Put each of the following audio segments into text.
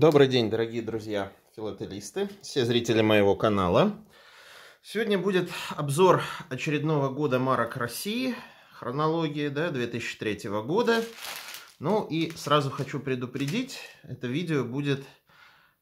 Добрый день, дорогие друзья филателисты, все зрители моего канала. Сегодня будет обзор очередного года марок России, хронологии да, 2003 года. Ну и сразу хочу предупредить, это видео будет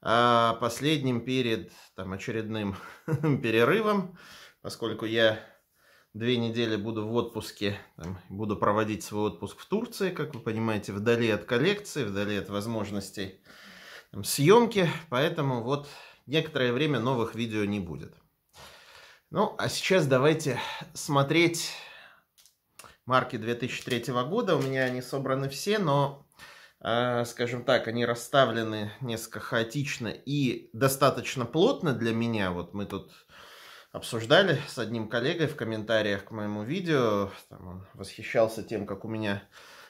э, последним перед там, очередным перерывом, поскольку я две недели буду в отпуске, там, буду проводить свой отпуск в Турции, как вы понимаете, вдали от коллекции, вдали от возможностей съемки, поэтому вот некоторое время новых видео не будет. Ну, а сейчас давайте смотреть марки 2003 года. У меня они собраны все, но, э, скажем так, они расставлены несколько хаотично и достаточно плотно для меня. Вот мы тут обсуждали с одним коллегой в комментариях к моему видео. Там он восхищался тем, как у меня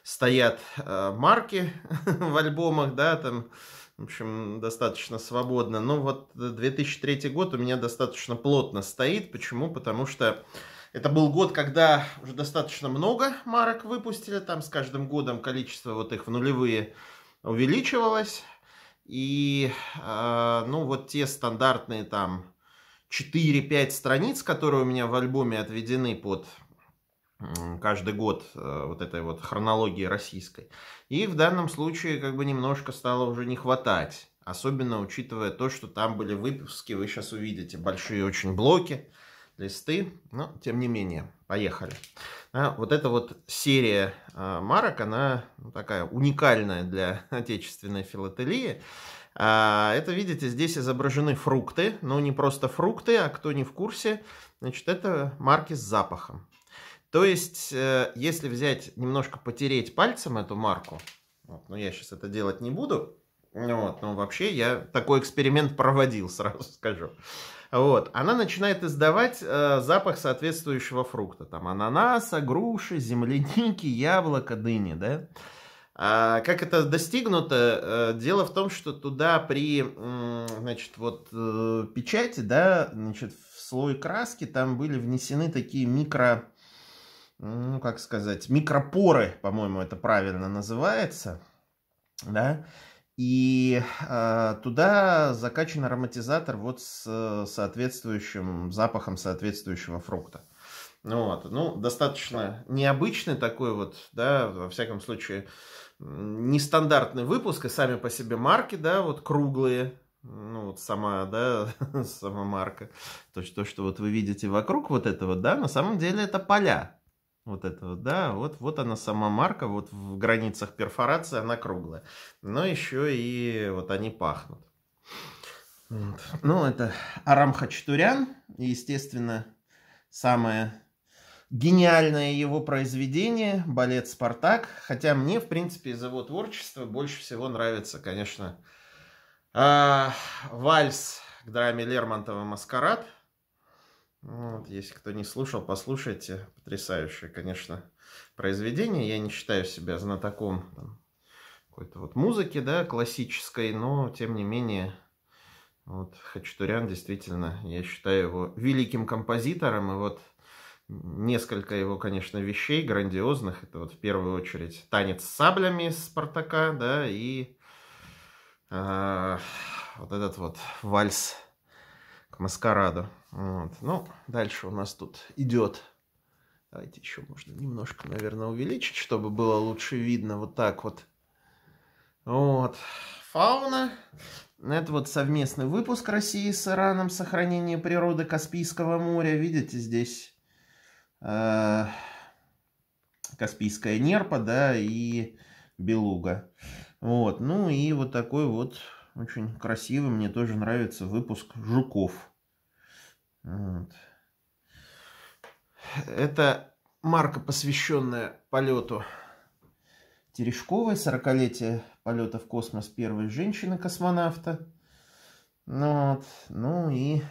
стоят э, марки в альбомах, да, там в общем, достаточно свободно. Но вот 2003 год у меня достаточно плотно стоит. Почему? Потому что это был год, когда уже достаточно много марок выпустили. Там с каждым годом количество вот их в нулевые увеличивалось. И, э, ну, вот те стандартные там 4-5 страниц, которые у меня в альбоме отведены под каждый год э, вот этой вот хронологии российской. И в данном случае как бы немножко стало уже не хватать. Особенно учитывая то, что там были выпуски, вы сейчас увидите, большие очень блоки, листы. Но, тем не менее, поехали. А, вот эта вот серия а, марок, она ну, такая уникальная для отечественной филателии. А, это, видите, здесь изображены фрукты, но не просто фрукты, а кто не в курсе, значит, это марки с запахом. То есть, э, если взять, немножко потереть пальцем эту марку, вот, но ну, я сейчас это делать не буду, вот, но вообще я такой эксперимент проводил, сразу скажу. Вот, она начинает издавать э, запах соответствующего фрукта, там ананаса, груши, земляники, яблоко, дыни, да. А как это достигнуто? Э, дело в том, что туда при, значит, вот э, печати, да, значит, в слой краски там были внесены такие микро ну, как сказать, микропоры, по-моему, это правильно называется, да, и э, туда закачан ароматизатор вот с э, соответствующим запахом соответствующего фрукта. Ну вот. Ну, достаточно необычный такой вот, да, во всяком случае, нестандартный выпуск, и сами по себе марки, да, вот круглые, ну, вот сама, да, сама марка, то, что, что вот вы видите вокруг вот этого, да, на самом деле это поля, вот это вот, да, вот, вот она сама марка, вот в границах перфорации она круглая. Но еще и вот они пахнут. Вот. Ну, это Арам Хачатурян, естественно, самое гениальное его произведение «Балет Спартак», хотя мне, в принципе, из его творчества больше всего нравится, конечно, э, вальс к драме Лермонтова «Маскарад», ну вот, если кто не слушал, послушайте. Потрясающее, конечно, произведение. Я не считаю себя знатоком там, какой-то вот музыки, да, классической, но тем не менее, вот Хачатурян действительно, я считаю его великим композитором, и вот несколько его, конечно, вещей грандиозных, это вот в первую очередь «Танец с саблями» Спартака, да, и э, вот этот вот вальс к маскараду. Вот. Ну, дальше у нас тут идет. Давайте еще можно немножко, наверное, увеличить, чтобы было лучше видно. Вот так вот. Вот. Фауна. Это вот совместный выпуск России с Ираном «Сохранение природы Каспийского моря». Видите, здесь э, Каспийская нерпа, да, и белуга. Вот, ну и вот такой вот очень красивый, мне тоже нравится выпуск жуков. Вот. Это марка, посвященная полету Терешковой, 40-летие полета в космос первой женщины-космонавта. Ну вот. Ну и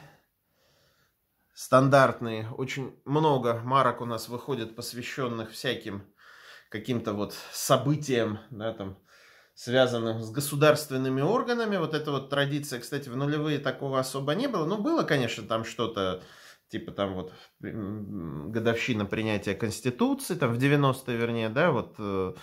стандартные. Очень много марок у нас выходит, посвященных всяким каким-то вот событиям, да, там, связанных с государственными органами. Вот эта вот традиция, кстати, в нулевые такого особо не было. Ну, было, конечно, там что-то, типа там вот годовщина принятия Конституции, там в 90-е, вернее, да, вот э,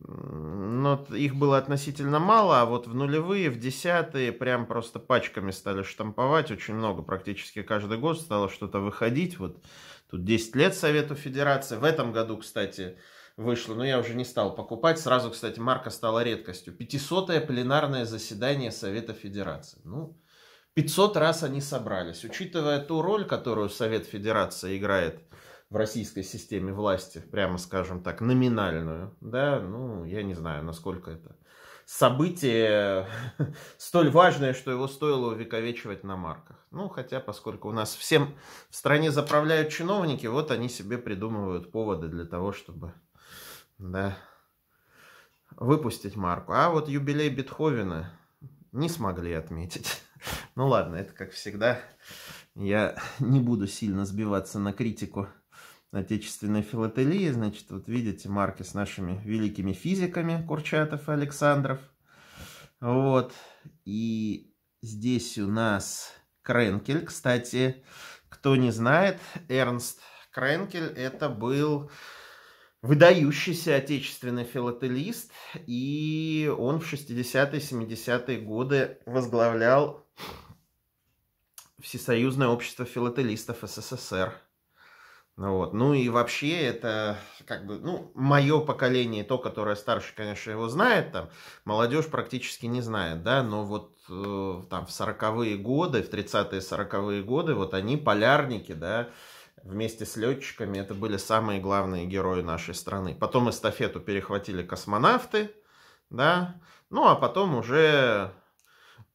но их было относительно мало, а вот в нулевые, в десятые прям просто пачками стали штамповать, очень много, практически каждый год стало что-то выходить, вот тут 10 лет Совету Федерации, в этом году, кстати, вышло, но я уже не стал покупать. Сразу, кстати, марка стала редкостью. 500-е пленарное заседание Совета Федерации. Ну, 500 раз они собрались. Учитывая ту роль, которую Совет Федерации играет в российской системе власти, прямо скажем так, номинальную, да, ну, я не знаю, насколько это событие столь важное, что его стоило увековечивать на марках. Ну, хотя, поскольку у нас всем в стране заправляют чиновники, вот они себе придумывают поводы для того, чтобы да, выпустить марку. А вот юбилей Бетховена не смогли отметить. Ну ладно, это как всегда. Я не буду сильно сбиваться на критику отечественной филателии. Значит, вот видите марки с нашими великими физиками Курчатов и Александров. Вот. И здесь у нас Кренкель. Кстати, кто не знает, Эрнст Кренкель это был выдающийся отечественный филателист, и он в 60-70-е годы возглавлял Всесоюзное общество филателистов СССР. Ну вот. Ну и вообще это как бы, ну, мое поколение, то, которое старше, конечно, его знает, там, молодежь практически не знает, да, но вот э, там в 40-е годы, в 30-е 40-е годы, вот они полярники, да, э, вместе с летчиками это были самые главные герои нашей страны. Потом эстафету перехватили космонавты, да, ну а потом уже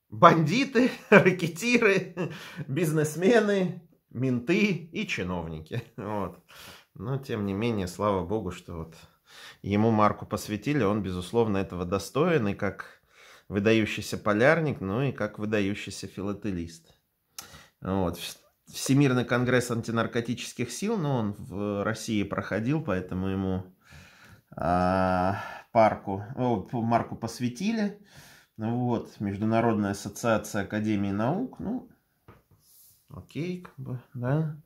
бандиты, ракетиры, бизнесмены, менты и чиновники. Вот. Но, тем не менее, слава богу, что вот ему марку посвятили, он, безусловно, этого достоин, и как выдающийся полярник, ну и как выдающийся филателист. Вот. Всемирный конгресс антинаркотических сил, но он в России проходил, поэтому ему а, парку, о, марку посвятили. Вот, Международная ассоциация Академии наук, ну, окей, как бы, да.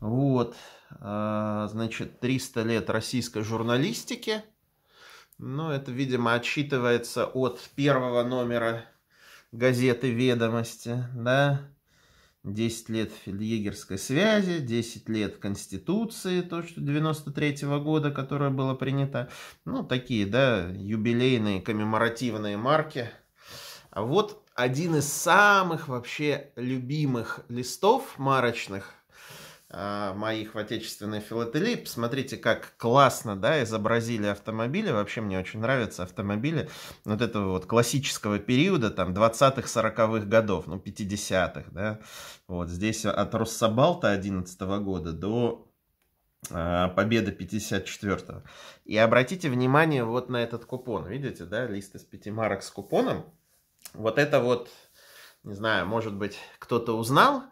Вот, а, значит, 300 лет российской журналистики. Ну, это, видимо, отсчитывается от первого номера газеты «Ведомости», да. 10 лет фельдъегерской связи, 10 лет Конституции, то, что 93 -го года, которая была принята. Ну, такие, да, юбилейные, коммеморативные марки. А вот один из самых вообще любимых листов марочных – а, моих в отечественной филателии. Посмотрите, как классно да, изобразили автомобили. Вообще мне очень нравятся автомобили вот этого вот классического периода, там, 20-х, 40-х годов, ну, 50-х, да. Вот здесь от Россобалта 11 -го года до э, Победа 54-го. И обратите внимание вот на этот купон. Видите, да, лист из пяти марок с купоном. Вот это вот, не знаю, может быть, кто-то узнал,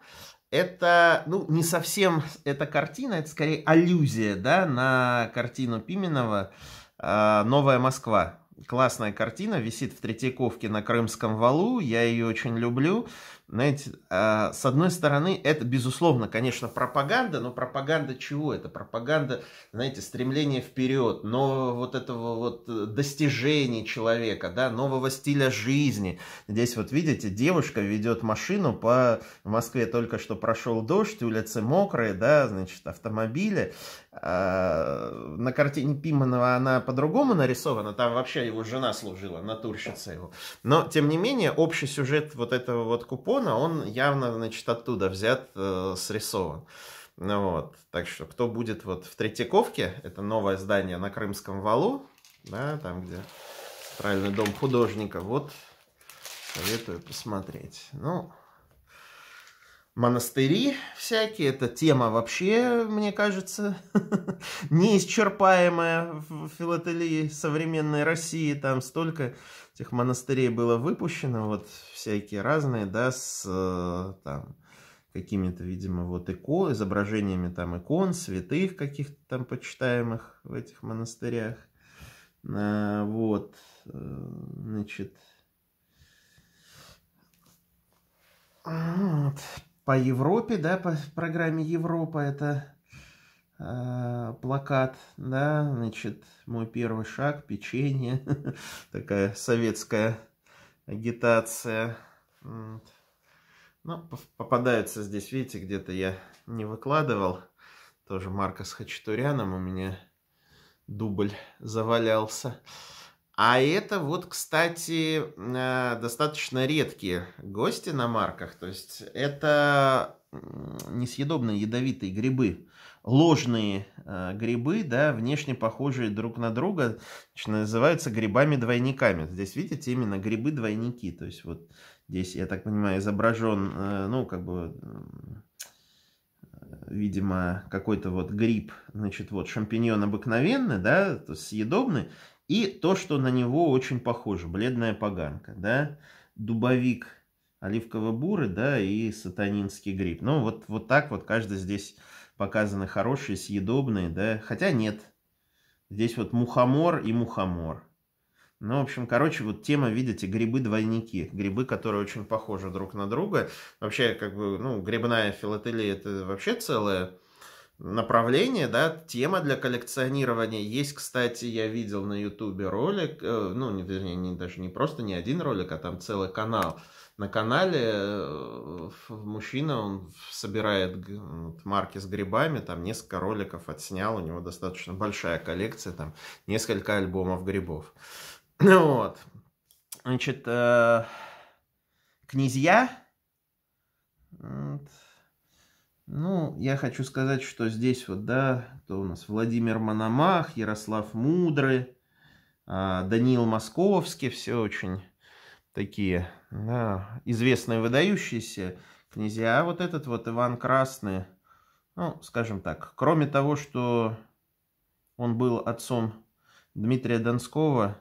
это, ну, не совсем эта картина, это скорее аллюзия, да, на картину Пименова а, «Новая Москва». Классная картина, висит в Третьяковке на Крымском валу, я ее очень люблю. Знаете, а, с одной стороны, это, безусловно, конечно, пропаганда, но пропаганда чего? Это пропаганда, знаете, стремления вперед, нового вот этого вот э, достижения человека, да, нового стиля жизни. Здесь вот, видите, девушка ведет машину по Москве только что прошел дождь, улицы мокрые, да, значит, автомобили. А, на картине Пиманова она по-другому нарисована, там вообще его жена служила, натурщица его. Но, тем не менее, общий сюжет вот этого вот купона Наполеона, он явно, значит, оттуда взят, э, срисован. Ну вот, так что кто будет вот в Третьяковке, это новое здание на Крымском валу, да, там, где правильный дом художника, вот, советую посмотреть. Ну, монастыри всякие. это тема вообще, мне кажется, неисчерпаемая в филателии современной России. Там столько этих монастырей было выпущено, вот всякие разные, да, с э, там какими-то, видимо, вот икон, изображениями там икон, святых каких-то там почитаемых в этих монастырях. Э, э, а, вот, значит, вот. по Европе, да, по программе Европа это Э, плакат, да, значит, мой первый шаг, печенье, такая советская агитация. Ну, попадаются здесь, видите, где-то я не выкладывал, тоже марка с Хачатуряном у меня дубль завалялся. А это вот, кстати, э, достаточно редкие гости на марках. То есть это несъедобные ядовитые грибы, ложные э, грибы, да, внешне похожие друг на друга, называются грибами-двойниками. Здесь, видите, именно грибы-двойники. То есть вот здесь, я так понимаю, изображен, э, ну, как бы, э, видимо, какой-то вот гриб, значит, вот шампиньон обыкновенный, да, то есть съедобный, и то, что на него очень похоже, бледная поганка, да, дубовик – оливково буры, да, и сатанинский гриб. Ну, вот, вот так вот каждый здесь показаны хорошие, съедобные, да. Хотя нет, здесь вот мухомор и мухомор. Ну, в общем, короче, вот тема, видите, грибы-двойники. Грибы, которые очень похожи друг на друга. Вообще, как бы, ну, грибная филателия – это вообще целое направление, да, тема для коллекционирования. Есть, кстати, я видел на Ютубе ролик, э, ну, вернее, не, даже не просто не один ролик, а там целый канал на канале э, мужчина, он собирает марки с грибами, там несколько роликов отснял, у него достаточно большая коллекция, там несколько альбомов грибов. Вот. Значит, э, князья. Ну, я хочу сказать, что здесь вот, да, то у нас Владимир Мономах, Ярослав Мудрый, а, Даниил Московский, все очень такие да, известные, выдающиеся князья. А вот этот вот Иван Красный, ну, скажем так, кроме того, что он был отцом Дмитрия Донского,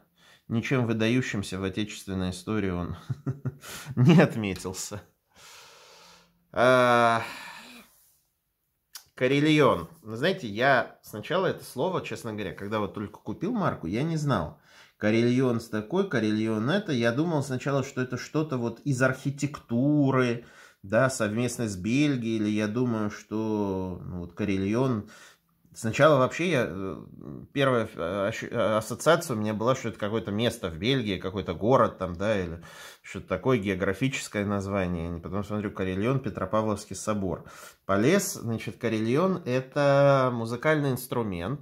ничем выдающимся в отечественной истории он не отметился. А, Карельон. Знаете, я сначала это слово, честно говоря, когда вот только купил марку, я не знал. Карельон с такой, Карельон это. Я думал сначала, что это что-то вот из архитектуры, да, совместно с Бельгией, или я думаю, что ну, вот Карельон... Сначала вообще я, э, первая э, э, ассоциация у меня была, что это какое-то место в Бельгии, какой-то город там, да, или что-то такое географическое название. Потом смотрю Карельон, Петропавловский собор. Полез, значит, Карельон – это музыкальный инструмент,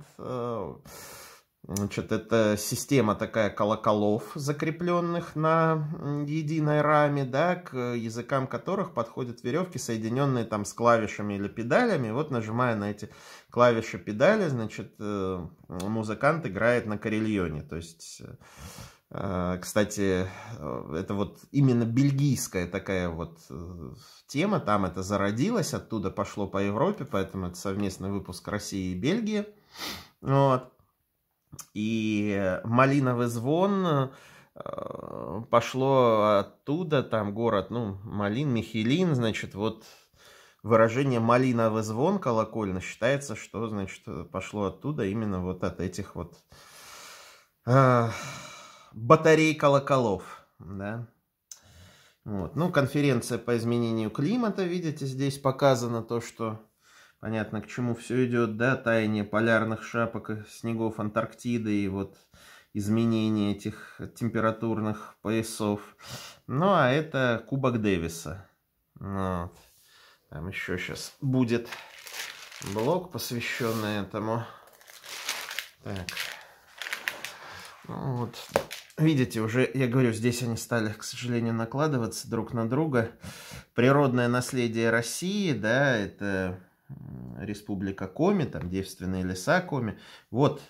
Значит, это система такая колоколов, закрепленных на единой раме, да, к языкам которых подходят веревки, соединенные там с клавишами или педалями. Вот нажимая на эти клавиши педали, значит, э, музыкант играет на карельоне. То есть, э, кстати, э, это вот именно бельгийская такая вот тема, там это зародилось, оттуда пошло по Европе, поэтому это совместный выпуск России и Бельгии. Вот. И «Малиновый звон» э, пошло оттуда, там город, ну, Малин, Михелин, значит, вот выражение «малиновый звон колокольно» считается, что, значит, пошло оттуда именно вот от этих вот э, батарей колоколов, да. Вот. Ну, конференция по изменению климата, видите, здесь показано то, что понятно, к чему все идет, да, таяние полярных шапок и снегов Антарктиды и вот изменение этих температурных поясов. Ну, а это Кубок Дэвиса. Вот. Ну, там еще сейчас будет блок, посвященный этому. Так. Ну, вот, видите, уже, я говорю, здесь они стали, к сожалению, накладываться друг на друга. Природное наследие России, да, это Республика Коми, там девственные леса Коми. Вот,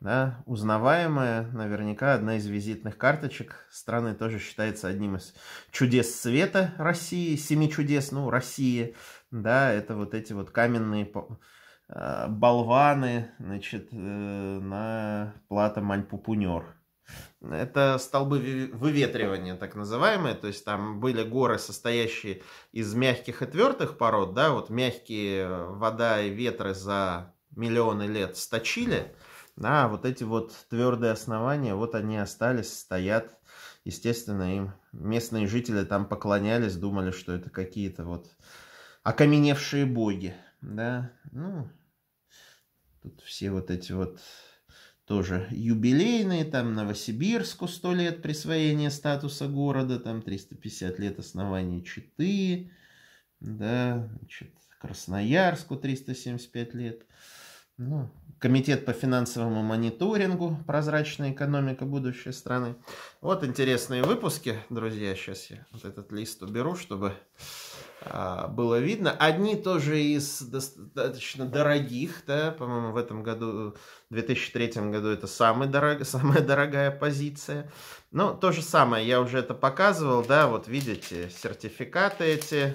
да, узнаваемая, наверняка одна из визитных карточек страны, тоже считается одним из чудес света России, семи чудес, ну, России, да, это вот эти вот каменные э, болваны, значит, э, на плата Маньпупунер. Это столбы выветривания, так называемые. То есть там были горы, состоящие из мягких и твердых пород. Да, вот мягкие э, вода и ветры за миллионы лет сточили. А вот эти вот твердые основания, вот они остались, стоят. Естественно, им местные жители там поклонялись, думали, что это какие-то вот окаменевшие боги. Да, ну, тут все вот эти вот тоже юбилейные, там Новосибирску 100 лет присвоения статуса города, там 350 лет основания Читы, да, значит, Красноярску 375 лет. Ну, Комитет по финансовому мониторингу «Прозрачная экономика. будущей страны». Вот интересные выпуски, друзья. Сейчас я вот этот лист уберу, чтобы а, было видно. Одни тоже из достаточно дорогих, да, по-моему, в этом году, в 2003 году это самый дорог, самая дорогая позиция. Но ну, то же самое, я уже это показывал, да, вот видите, сертификаты эти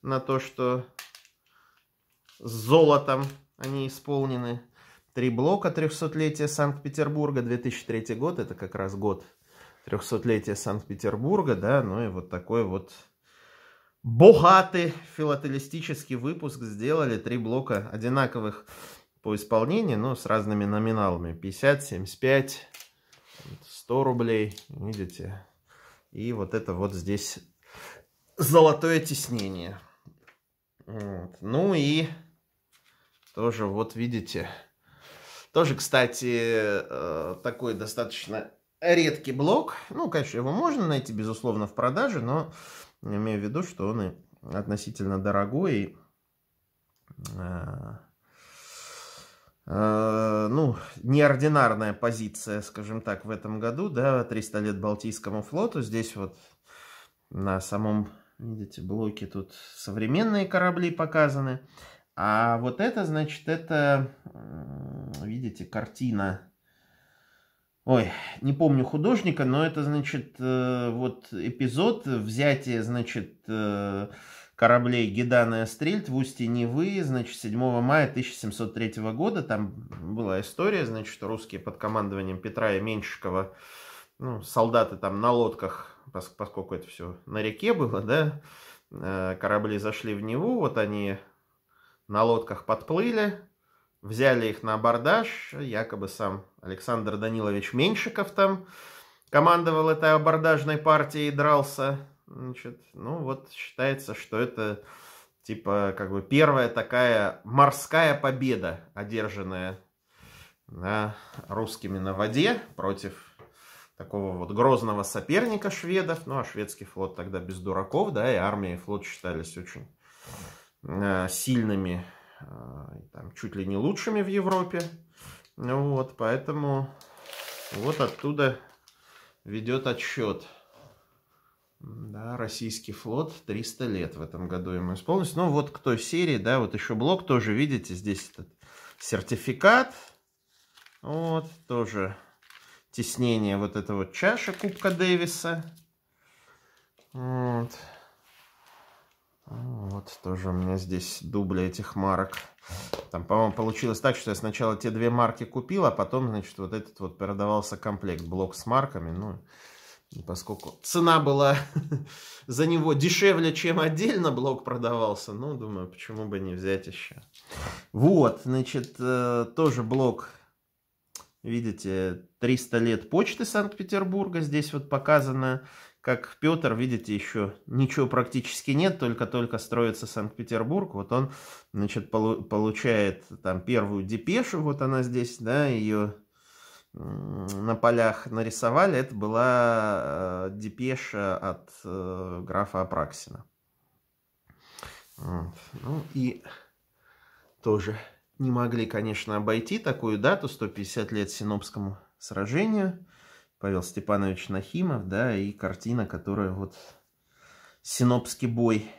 на то, что с золотом они исполнены. Три блока 300-летия Санкт-Петербурга, 2003 год, это как раз год 300-летия Санкт-Петербурга, да, ну и вот такой вот богатый филателистический выпуск сделали. Три блока одинаковых по исполнению, но с разными номиналами. 50, 75, 100 рублей, видите. И вот это вот здесь золотое тиснение. Вот. Ну и тоже, вот видите. Тоже, кстати, э, такой достаточно редкий блок. Ну, конечно, его можно найти, безусловно, в продаже, но имею в виду, что он и относительно дорогой. И, э, э, ну, неординарная позиция, скажем так, в этом году, да, 300 лет Балтийскому флоту. Здесь вот на самом, видите, блоке тут современные корабли показаны. А вот это, значит, это, видите, картина. Ой, не помню художника, но это, значит, э, вот эпизод взятия, значит, э, кораблей Гедана и Астрельд в устье Невы, значит, 7 мая 1703 года. Там была история, значит, русские под командованием Петра и Меньшикова, ну, солдаты там на лодках, поскольку это все на реке было, да, э, корабли зашли в Неву, вот они на лодках подплыли, взяли их на абордаж, якобы сам Александр Данилович Меньшиков там командовал этой абордажной партией и дрался. Значит, ну вот считается, что это типа как бы первая такая морская победа, одержанная да, русскими на воде против такого вот грозного соперника шведов. Ну а шведский флот тогда без дураков, да, и армия и флот считались очень Э, сильными, э, там, чуть ли не лучшими в Европе. Вот, поэтому вот оттуда ведет отсчет. Да, российский флот 300 лет в этом году ему исполнилось. Ну, вот к той серии, да, вот еще блок тоже, видите, здесь этот сертификат. Вот, тоже теснение вот этого чаша Кубка Дэвиса. Вот. А, вот, тоже у меня здесь дубли этих марок. Там, по-моему, получилось так, что я сначала те две марки купил, а потом, значит, вот этот вот продавался комплект, блок с марками. Ну, поскольку цена была за него дешевле, чем отдельно блок продавался, ну, думаю, почему бы не взять еще. Вот, значит, э, тоже блок, видите, 300 лет почты Санкт-Петербурга. Здесь вот показано как Петр, видите, еще ничего практически нет, только-только строится Санкт-Петербург, вот он, значит, полу получает там первую депешу, вот она здесь, да, ее на полях нарисовали, это была э, депеша от э, графа Апраксина. Вот. Ну и тоже не могли, конечно, обойти такую дату, 150 лет Синопскому сражению – Павел Степанович Нахимов, да, и картина, которая вот «Синопский бой».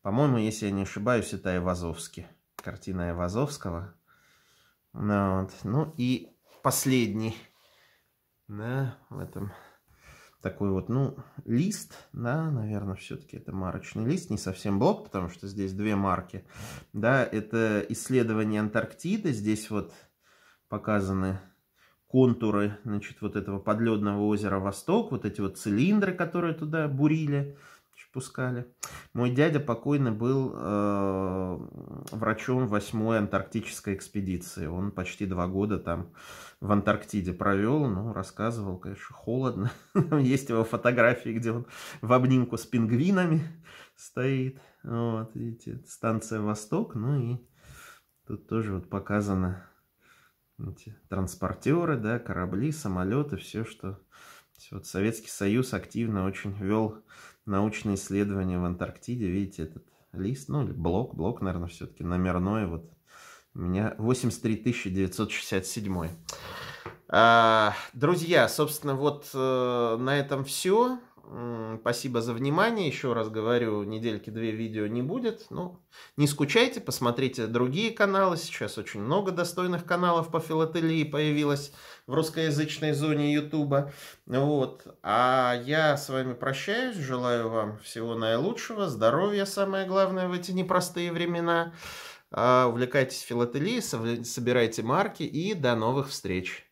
По-моему, если я не ошибаюсь, это Айвазовский. Картина Айвазовского. Ну вот. Ну и последний, да, в этом такой вот, ну, лист, да, наверное, все-таки это марочный лист, не совсем блок, потому что здесь две марки, да, это исследование Антарктиды, здесь вот показаны контуры, значит, вот этого подледного озера Восток, вот эти вот цилиндры, которые туда бурили, пускали. Мой дядя покойный был э, врачом 8-й антарктической экспедиции. Он почти два года там в Антарктиде провел, ну, рассказывал, конечно, холодно. Есть его фотографии, где он в обнимку с пингвинами стоит. Вот, видите, станция «Восток», ну и тут тоже вот показано эти транспортеры, да, корабли, самолеты, все, что... Все, вот Советский Союз активно очень вел научные исследования в Антарктиде. Видите, этот лист, ну, или блок, блок, наверное, все-таки номерной. Вот у меня 83 967. А, друзья, собственно, вот э, на этом все. Спасибо за внимание. Еще раз говорю, недельки две видео не будет. но не скучайте, посмотрите другие каналы. Сейчас очень много достойных каналов по филателии появилось в русскоязычной зоне Ютуба. Вот. А я с вами прощаюсь. Желаю вам всего наилучшего, здоровья самое главное в эти непростые времена. А, увлекайтесь филателией, собирайте марки и до новых встреч.